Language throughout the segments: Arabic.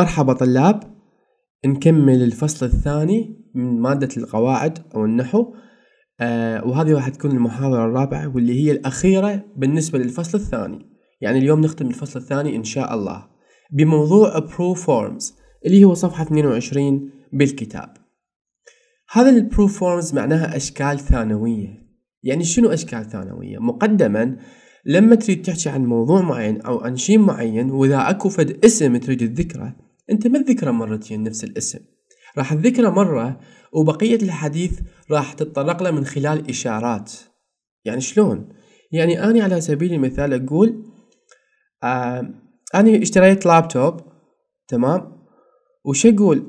مرحبا طلاب نكمل الفصل الثاني من مادة القواعد أو النحو آه وهذه راح تكون المحاضرة الرابعة واللي هي الأخيرة بالنسبة للفصل الثاني يعني اليوم نختم الفصل الثاني إن شاء الله بموضوع برو فورمز اللي هو صفحة 22 بالكتاب هذا البرو فورمز معناها أشكال ثانوية يعني شنو أشكال ثانوية؟ مقدما لما تريد تحكي عن موضوع معين أو عن شيء معين وإذا أكو فد اسم تريد تذكره انت ما تذكر مرتين نفس الاسم راح تذكره مرة وبقية الحديث راح تتطرق له من خلال إشارات يعني شلون؟ يعني أنا على سبيل المثال أقول آه أنا اشتريت لابتوب تمام وش أقول؟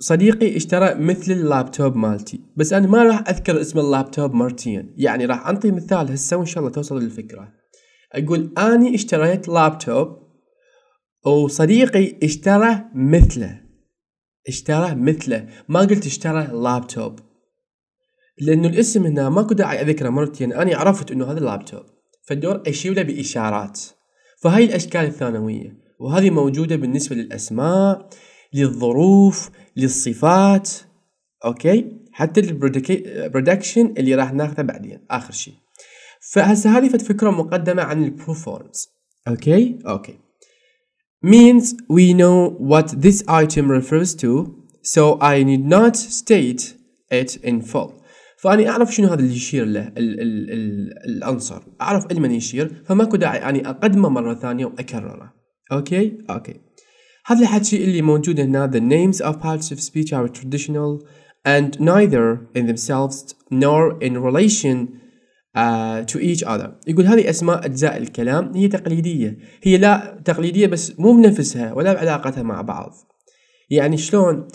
صديقي اشترى مثل اللابتوب مالتي بس أنا ما راح أذكر اسم اللابتوب مرتين يعني راح أنطي مثال هسه وإن شاء الله توصل الفكرة أقول أني اشتريت لابتوب وصديقي اشترى مثله اشترى مثله ما قلت اشترى لابتوب لانه الاسم هنا ماكو داعي اذكره مرتين انا عرفت انه هذا اللابتوب فالدور اشير له باشارات فهاي الاشكال الثانويه وهذه موجوده بالنسبه للاسماء للظروف للصفات اوكي حتى البرودكشن اللي راح ناخذه بعدين اخر شيء فهسه هذه فكره مقدمه عن البروفورمز اوكي اوكي means we know what this item refers to so I need not state it in full فأني أعرف شنو هذا اللي يشير له ال ال ال العنصر أعرف لمن يشير فماكو داعي أني أقدمه مرة ثانية وأكرره أوكي أوكي هذا الحكي اللي موجود هنا the names of parts of speech are traditional and neither in themselves nor in relation آه، to each other يقول هذه اسماء اجزاء الكلام هي تقليديه هي لا تقليديه بس مو بنفسها ولا بعلاقتها مع بعض يعني شلون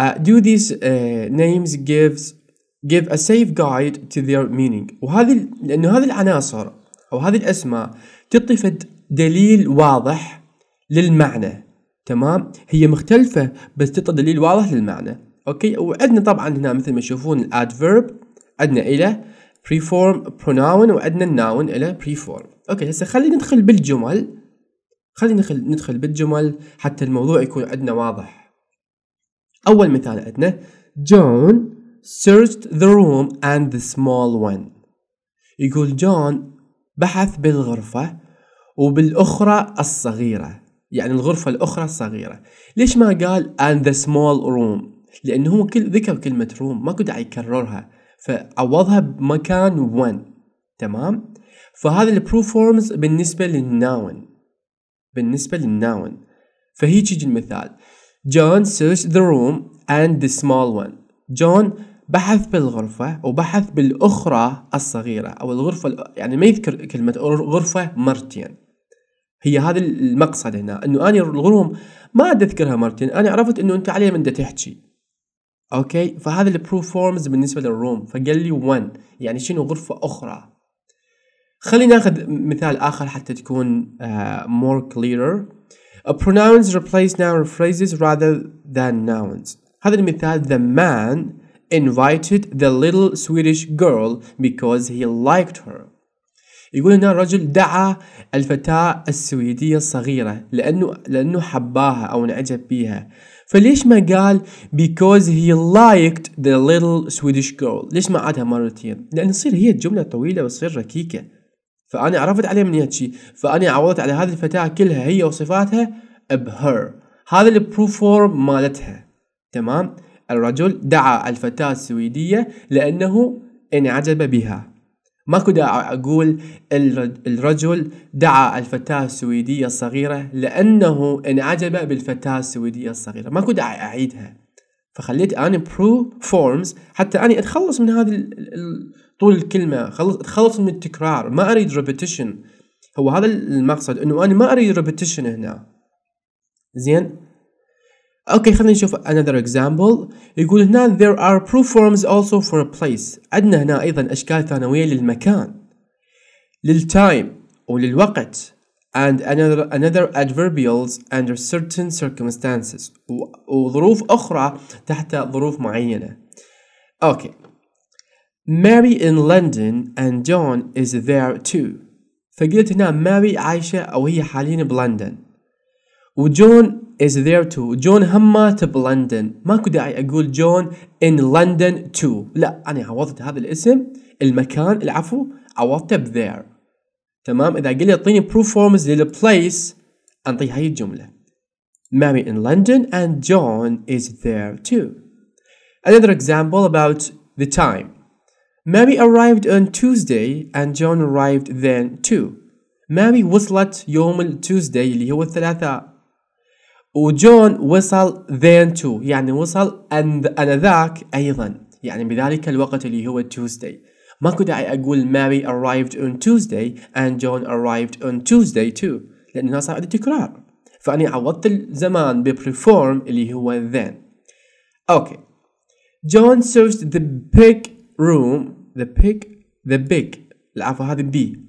uh, do these uh, names gives give a safe guide to their meaning وهذه لانه هذه العناصر او هذه الاسماء تعطي دليل واضح للمعنى تمام هي مختلفه بس تعطي دليل واضح للمعنى اوكي وعندنا طبعا هنا مثل ما تشوفون الادفيرب عندنا الى preform pronoun وعندنا الناون الى preform اوكي هسه خلينا ندخل بالجمل خلينا ندخل ندخل بالجمل حتى الموضوع يكون عندنا واضح اول مثال عندنا جون searched the room and the small one يقول جون بحث بالغرفة وبالأخرى الصغيرة يعني الغرفة الأخرى الصغيرة ليش ما قال and the small room لأنه هو كل ذكر كلمة room كنت داعي يكررها فعوضها بمكان when تمام فهذا البروف فورمز بالنسبة للناون بالنسبة للناون فهيك يجي المثال جون searched the room and the small one جون بحث بالغرفة وبحث بالأخرى الصغيرة أو الغرفة يعني ما يذكر كلمة غرفة مرتين هي هذا المقصد هنا انه اني الغروم ما اذكرها مرتين انا عرفت انه انت عليه من تحكي اوكي فهذا البرو فورمز بالنسبه للروم فقال لي 1 يعني شنو غرفه اخرى خلينا ناخذ مثال اخر حتى تكون uh, more clearer A pronouns replace noun phrases rather than nouns هذا المثال the man invited the little Swedish girl because he liked her يقول هنا الرجل دعا الفتاة السويدية الصغيرة لأنه لأنه حباها أو انعجب بيها فليش ما قال because he liked the little Swedish girl ليش ما عادها مرتين لأن تصير هي الجملة طويلة وتصير ركيكة فأنا عرفت عليه من هالشي فأنا عوضت على هذه الفتاة كلها هي وصفاتها بهر هذا البروف فورم مالتها تمام الرجل دعا الفتاة السويدية لأنه انعجب بها ما كنت أقول الرجل دعا الفتاة السويدية الصغيرة لأنه انعجب بالفتاة السويدية الصغيرة ما كنت أعيدها فخليت أنا برو فورمز حتى أنا أتخلص من هذه طول الكلمة أتخلص من التكرار ما أريد repetition هو هذا المقصد أنه أنا ما أريد repetition هنا زين اوكي خلينا نشوف another example يقول هنا there are proof forms also for a place عندنا هنا ايضا اشكال ثانويه للمكان للتايم وللوقت and another, another adverbials under certain circumstances وظروف أخرى تحت ظروف معينة. اوكي Mary in London and John is there too. فقلت هنا ماري عايشة أو هي حاليا بلندن. وجون is there too جون همات بلندن ماكو داعي أقول جون in London too لا أنا عوضت هذا الاسم المكان العفو عوضته ب there تمام إذا قال لي أعطيني proof forms للبليس أنطي هاي الجملة Mary in London and John is there too Another example about the time Mary arrived on Tuesday and John arrived then too Mary وصلت يوم التوزداي اللي هو الثلاثاء وجون وصل then to يعني وصل and أنذاك أيضا يعني بذلك الوقت اللي هو Tuesday ما كنت داعي أقول Mary arrived on Tuesday and John arrived on Tuesday too لأنها صار عندي تكرار فأني عوضت الزمان بperform اللي هو then أوكي John searched the big room the big the big العفو هذه بي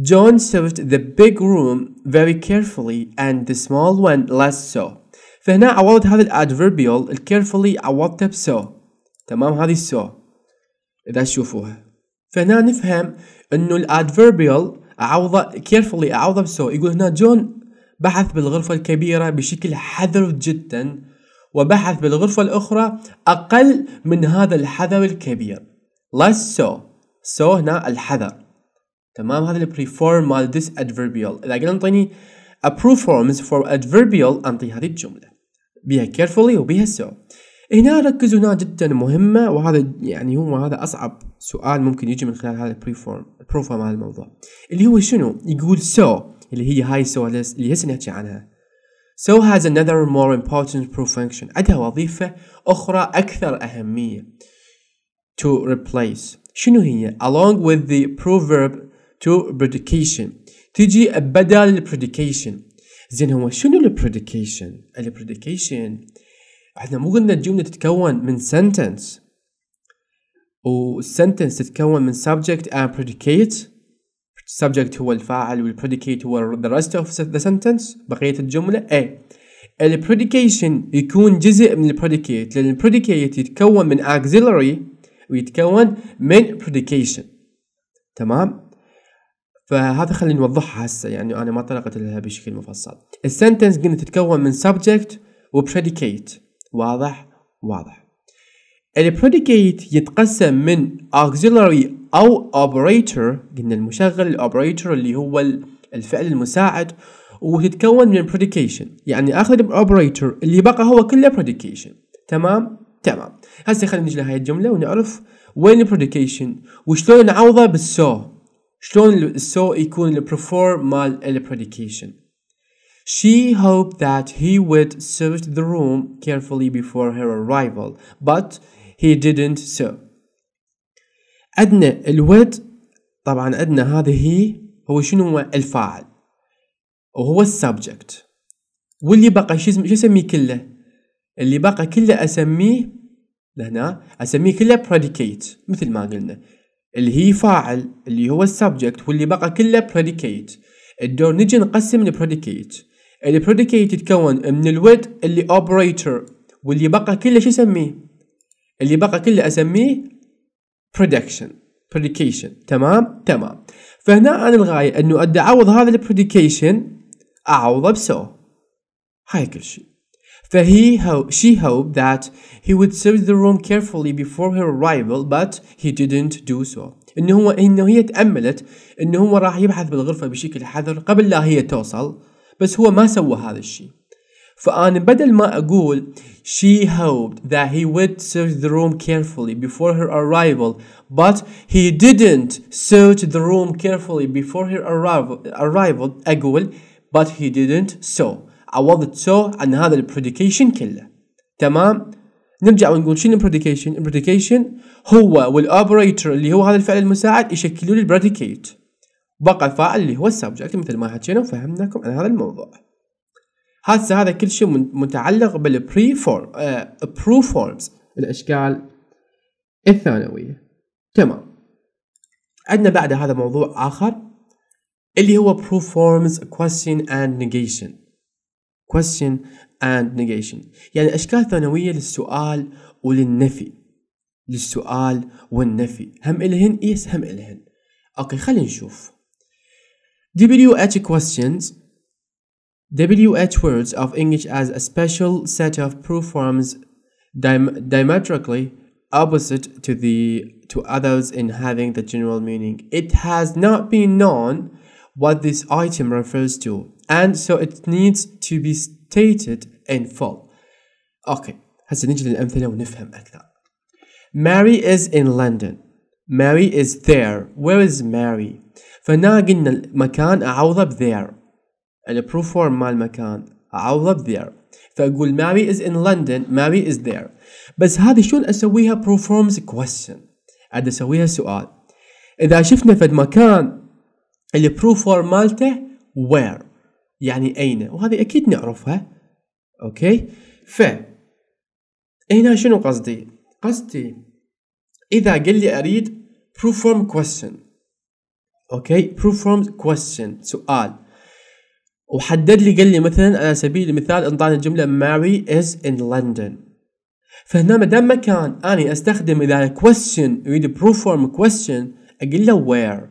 John searched the big room very carefully and the small one less so فهنا عوضت هذا الادفربيال الكيرفولي عوضته بسو تمام هذه سو إذا تشوفوها فهنا نفهم إنه الادفربيال عوضه carefully عوضه بسو يقول هنا جون بحث بالغرفة الكبيرة بشكل حذر جدا وبحث بالغرفة الأخرى أقل من هذا الحذر الكبير less so so هنا الحذر تمام هذا البريفورم مال this adverbial اذا قلنا انطيني approve forms for adverbial انطي هذه الجمله بها carefully وبها so هنا ركزوا هنا جدا مهمه وهذا يعني هو هذا اصعب سؤال ممكن يجي من خلال هذا البريفورم البروفورم هذا الموضوع اللي هو شنو يقول so اللي هي هاي so اللي هسه نحكي عنها so has another more important proof function عندها وظيفه اخرى اكثر اهميه to replace شنو هي along with the proverb to predication تجي بدل البريديكيشن زين هو شنو البريديكيشن البريديكيشن احنا مو قلنا الجمله تتكون من sentence والسنتنس تتكون من subject and predicate subject هو الفاعل predicate هو the rest of the sentence بقية الجملة A البريديكيشن يكون جزء من البريديكيت لأن البريديكيت يتكون من auxiliary ويتكون من predication تمام فهذا خلي نوضحها هسه يعني انا ما طرقت لها بشكل مفصل السنتنس قلنا تتكون من subject وبريديكيت واضح واضح البريديكيت يتقسم من auxiliary او operator قلنا المشغل الاوبريتور اللي هو الفعل المساعد وتتكون من بريديكيشن يعني اخذ الاوبريتور اللي بقى هو كله بريديكيشن تمام تمام هسه خلينا نجي لهاي الجمله ونعرف وين البريديكيشن وشلون نعوضه بالسو شلون السو يكون البروفور مال البريديكيشن She hoped that he would search the room carefully before her arrival, but he didn't so. عندنا الود طبعا عندنا هذا هي هو شنو هو الفاعل وهو السبجكت واللي بقى شو اسميه كله اللي بقى كله اسميه لهنا اسميه كله predicate مثل ما قلنا اللي هي فاعل اللي هو السبجكت واللي بقى كله بريديكيت الدور نجي نقسم البريديكيت البريديكيت يتكون من الود اللي اوبريتور واللي بقى كله شو اسميه اللي بقى كله اسميه برودكشن بريديكيشن تمام تمام فهنا انا الغايه انه ادي اعوض هذا البريديكيشن اعوضه بسو هاي كل شيء that he ho- she hoped that he would search the room carefully before her arrival but he didn't do so إن هو إنه هي تأملت إنه هو راح يبحث بالغرفة بشكل حذر قبل لا هي توصل بس هو ما سوى هذا الشيء فأنا بدل ما أقول she hoped that he would search the room carefully before her arrival but he didn't search the room carefully before her arrival, arrival أقول but he didn't so عوضت سو عن هذا البريديكيشن كله تمام نرجع ونقول شنو البريديكيشن البريديكيشن هو والاوبريتور اللي هو هذا الفعل المساعد يشكلوا لي البريديكيت بقى الفاعل اللي هو السبجكت مثل ما حكينا وفهمناكم عن هذا الموضوع هسه هذا كل شيء متعلق بالبري فورم آه برو فورمز الاشكال الثانويه تمام عندنا بعد هذا موضوع اخر اللي هو proof forms question and negation question and negation يعني أشكال ثانوية للسؤال وللنفي للسؤال والنفي هم إلهن إيس هم إلهن أوكي خلينا نشوف WH questions WH words of English as a special set of proof forms diam diametrically opposite to the to others in having the general meaning. It has not been known what this item refers to and so it needs to be stated in full. Okay, هسه نجي للأمثلة ونفهم أكثر. Mary is in London. Mary is there. Where is Mary? فهنا قلنا المكان أعوضه ب there. الـ proof form مال المكان أعوضه ب there. فأقول Mary is in London. Mary is there. بس هذه شلون أسويها proof question؟ عاد أسويها سؤال. إذا شفنا في المكان الـ proof form مالته where. يعني أين وهذه أكيد نعرفها أوكي ف هنا شنو قصدي قصدي إذا قال لي أريد proof form question أوكي proof form question سؤال وحدد لي قال لي مثلا على سبيل المثال انطاني الجمله Mary is in لندن فهنا ما ما كان أني أستخدم إذا question أريد proof form question أقول له where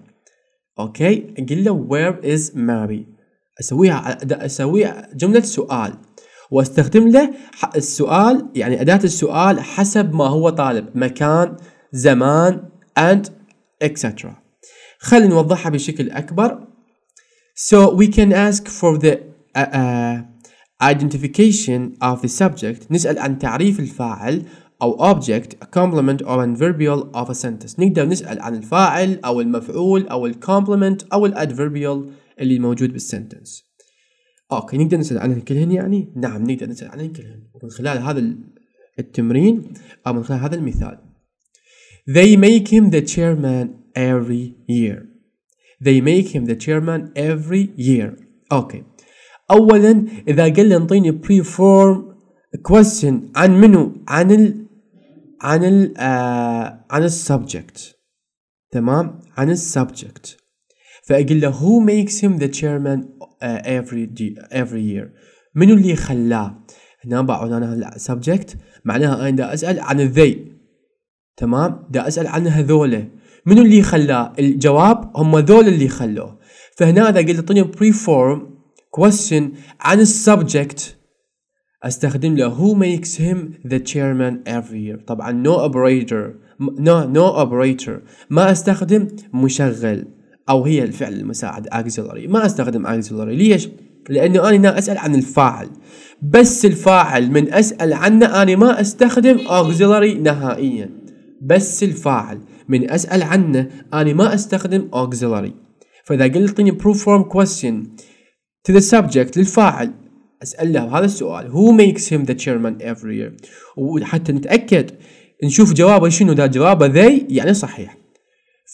أوكي أقول له where is Mary اسويها اسويها جمله سؤال واستخدم له السؤال يعني اداه السؤال حسب ما هو طالب مكان زمان and etc خلينا نوضحها بشكل اكبر So we can ask for the uh, uh, identification of the subject نسأل عن تعريف الفاعل أو object a complement or adverbial of a sentence نقدر نسأل عن الفاعل أو المفعول أو ال complement أو ال adverbial اللي موجود بالسنتنس اوكي نقدر نسال عنهم كلهن يعني نعم نقدر نسال عنهم كلهن ومن خلال هذا التمرين او من خلال هذا المثال they make him the chairman every year they make him the chairman every year اوكي اولا اذا قال لي انطيني بري فورم كويستشن عن منو عن ال عن ال آه عن السبجكت تمام عن السبجكت فاقول له who makes him the chairman uh, every every year منو اللي خلاه هنا بعد انا subject معناها انا دا اسال عن they تمام دا اسال عن هذوله منو اللي خلاه الجواب هم ذول اللي خلوه فهنا اذا قلت اعطيني بري فورم question عن السبجكت استخدم له who makes him the chairman every year طبعا no operator no no operator ما استخدم مشغل أو هي الفعل المساعد auxiliary ما أستخدم auxiliary ليش؟ لأنه أنا هنا أسأل عن الفاعل بس الفاعل من أسأل عنه أنا ما أستخدم auxiliary نهائيا بس الفاعل من أسأل عنه أنا ما أستخدم auxiliary فإذا قلت لي proof form question to the subject للفاعل أسأل له هذا السؤال who makes him the chairman every year وحتى نتأكد نشوف جوابه شنو ذا جوابه they يعني صحيح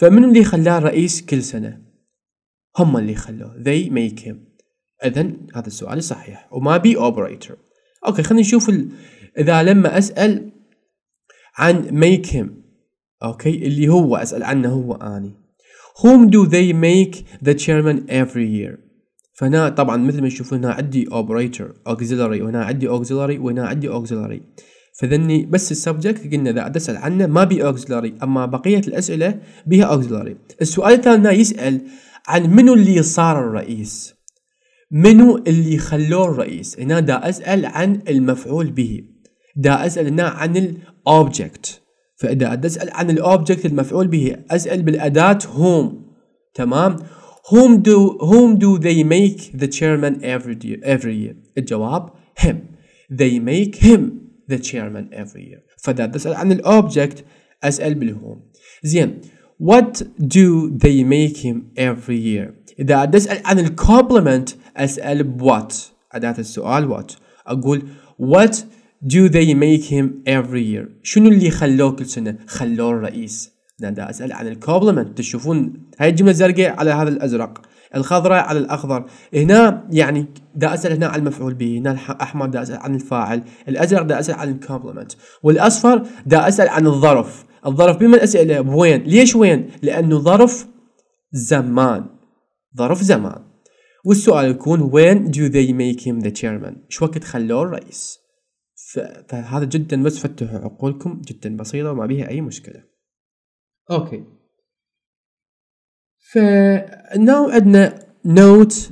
فمن اللي خلاه رئيس كل سنة؟ هم اللي خلوه they make him إذا هذا السؤال صحيح وما بي operator أوكي خلينا نشوف ال... إذا لما أسأل عن make him أوكي اللي هو أسأل عنه هو أني whom do they make the chairman every year فهنا طبعا مثل ما تشوفون هنا عندي operator auxiliary وهنا عندي auxiliary وهنا عندي auxiliary فذني بس السبجكت قلنا اذا اسال عنه ما بي اوكسلري اما بقيه الاسئله بها اوكسلري السؤال الثاني يسال عن منو اللي صار الرئيس منو اللي خلوه الرئيس هنا دا اسال عن المفعول به دا اسال هنا عن الاوبجكت فاذا اسال عن الاوبجكت المفعول به اسال بالاداه هوم تمام whom do whom do they make the chairman every year every year الجواب him they make him the chairman every year فده بسأل عن الاوبجكت أسأل بالهوم زين what do they make him every year إذا أسأل عن الكومبلمنت أسأل ب what أداة السؤال what أقول what do they make him every year شنو اللي خلوه كل سنة خلوه الرئيس أنا أسأل عن الكومبلمنت تشوفون هاي الجملة الزرقاء على هذا الأزرق الخضراء على الاخضر هنا يعني دا اسال هنا عن المفعول به هنا الاحمر دا اسال عن الفاعل الازرق دا اسال عن الكومبلمنت والاصفر دا اسال عن الظرف الظرف بما الاسئله بوين ليش وين لانه ظرف زمان ظرف زمان والسؤال يكون وين do they make him the chairman شو وقت خلوه الرئيس فهذا جدا بس فتحوا عقولكم جدا بسيطة وما بيها أي مشكلة أوكي فنو عندنا note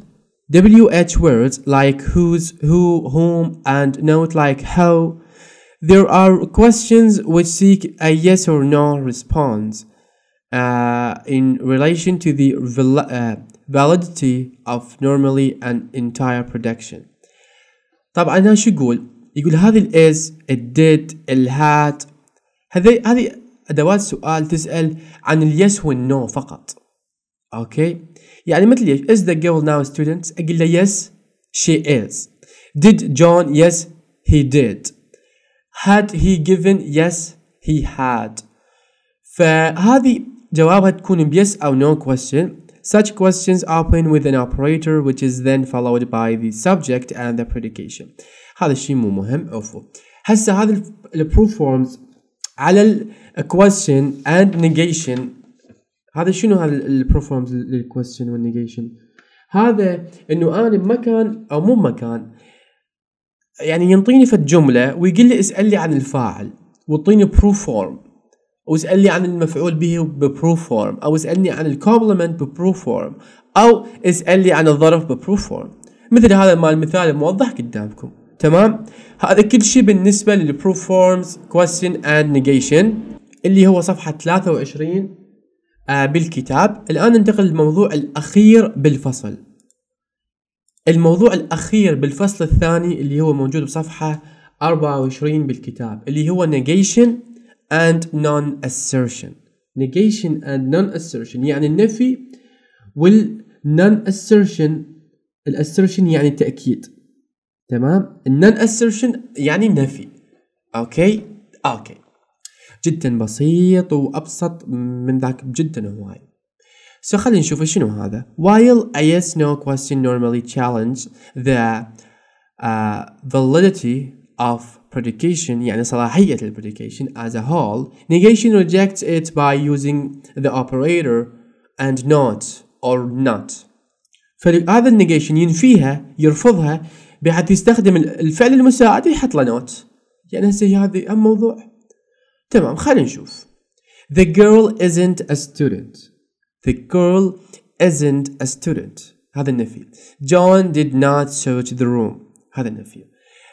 WH words like who's, who, whom, and note like how. There are questions which seek a yes or no response uh, in relation to the val uh, validity of normally an entire production. طبعا هنا شو يقول؟ يقول هذه ال is, ال did, ال had هذه هذه أدوات سؤال تسأل عن ال yes فقط. Okay. يعني مثل ايش؟ Is the girl now student؟ أقول له yes she is. Did John؟ Yes he did. Had he given؟ Yes he had. فهذه جوابها تكون yes أو no question. Such questions open with an operator which is then followed by the subject and the predication. هذا الشيء مو مهم عفوا. هسه هذا البروف فورمز على ال question and negation هذا شنو هذا البروفورمز للكويستشن والنيجيشن هذا انه انا بمكان او مو بمكان يعني ينطيني فد جمله ويقول لي اسال لي عن الفاعل ويعطيني بروف فورم واسال لي عن المفعول به ببروف فورم او اسالني عن الكومبلمنت ببروف فورم او اسال لي عن الظرف ببروف فورم مثل هذا مال المثال موضح قدامكم تمام هذا كل شيء بالنسبه للبروف فورمز كويستشن اند نيجيشن اللي هو صفحه 23 آه، بالكتاب الآن ننتقل للموضوع الأخير بالفصل الموضوع الأخير بالفصل الثاني اللي هو موجود بصفحة 24 بالكتاب اللي هو negation and non-assertion negation and non-assertion يعني النفي وال non-assertion الاسيرشن يعني التأكيد تمام النون assertion يعني نفي اوكي اوكي جدا بسيط وأبسط من ذاك جدا هواي سو so, خلينا نشوف شنو هذا while a yes no question normally challenge the uh, validity of predication يعني صلاحية ال predication as a whole negation rejects it by using the operator and not or not فهذا النيجيشن ينفيها يرفضها بحيث يستخدم الفعل المساعد ويحط له نوت يعني هسه هذا هم موضوع تمام خلينا نشوف The girl isn't a student The girl isn't a student هذا النفي John did not search the room هذا النفي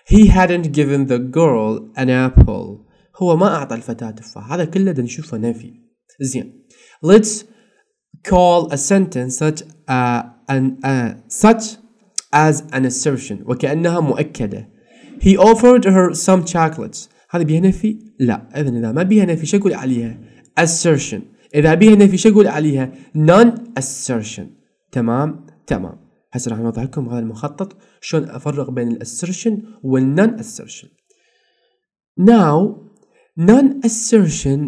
He hadn't given the girl an apple هو ما أعطى الفتاة تفاح هذا كله نشوفه نفي زين Let's call a sentence such, a, an, a, such as an assertion وكأنها مؤكدة He offered her some chocolates هذا بيها نفي لا اذا اذا ما بيها نفي شو اقول عليها assertion اذا بيها نفي شو اقول عليها non assertion تمام تمام هسه راح نوضح لكم هذا المخطط شلون افرق بين الاسرشن والنون assertion now non assertion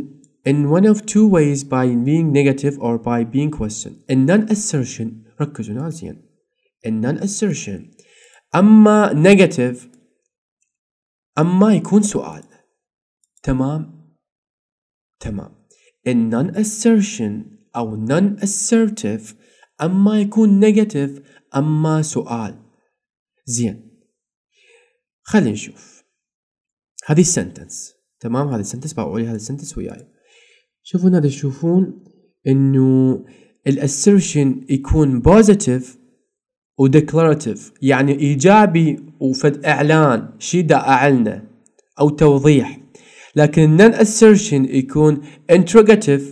in one of two ways by being negative or by being questioned. In non-assertion ركزوا نازيا. In non-assertion أما negative أما يكون سؤال تمام تمام النون assertion أو non assertive أما يكون negative أما سؤال زين خلينا نشوف هذه السنتنس تمام هذه السنتنس بقول هذه السنتنس وياي شوفوا هذا تشوفون انه الاسيرشن يكون بوزيتيف وديكلاراتيف يعني ايجابي وفد اعلان شي دا اعلنه او توضيح لكن النون assertion يكون interrogative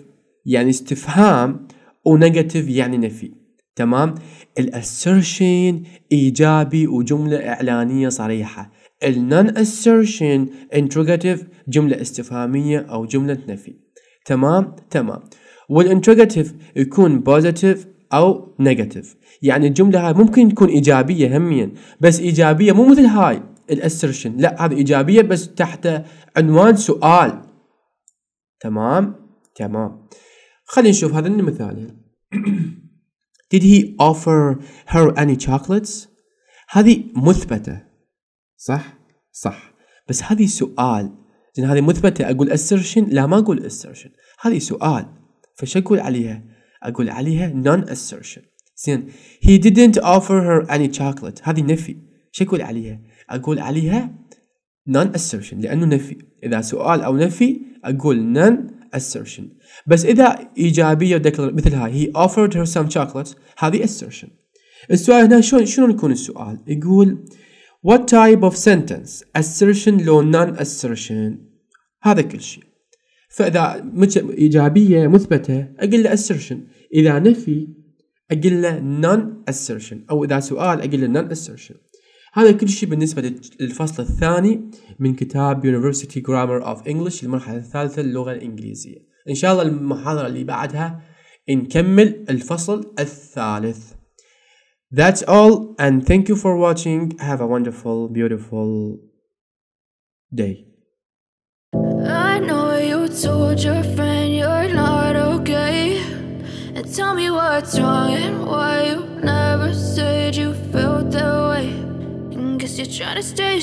يعني استفهام ونيجاتيف يعني نفي تمام الاسيرشن ايجابي وجمله اعلانيه صريحه النون assertion interrogative جمله استفهاميه او جمله نفي تمام تمام والانتروجاتيف يكون بوزيتيف او نيجاتيف يعني الجمله هاي ممكن تكون ايجابيه همين بس ايجابيه مو مثل هاي الاسرشن لا هذه ايجابيه بس تحت عنوان سؤال تمام تمام خلينا نشوف هذا المثال Did he offer her any chocolates؟ هذه مثبتة صح؟ صح بس هذه سؤال زين هذه مثبتة أقول assertion لا ما أقول assertion هذه سؤال فش أقول عليها؟ أقول عليها non assertion زين he didn't offer her any chocolate هذه نفي شو أقول عليها؟ أقول عليها non assertion لأنه نفي إذا سؤال أو نفي أقول non assertion بس إذا إيجابية مثل هاي he offered her some chocolates هذه assertion السؤال هنا شلون شلون يكون السؤال يقول what type of sentence assertion لو non assertion هذا كل شيء فإذا إيجابية مثبتة أقول له assertion إذا نفي أقول له non assertion أو إذا سؤال أقول له non assertion هذا كل شيء بالنسبة للفصل الثاني من كتاب University Grammar of English المرحلة الثالثة للغة الإنجليزية إن شاء الله المحاضرة اللي بعدها نكمل الفصل الثالث That's all and thank you for watching. Have a wonderful, beautiful day. I know you told your friend you're not okay. And tell me what's wrong and why you never said you felt that way you're trying to stay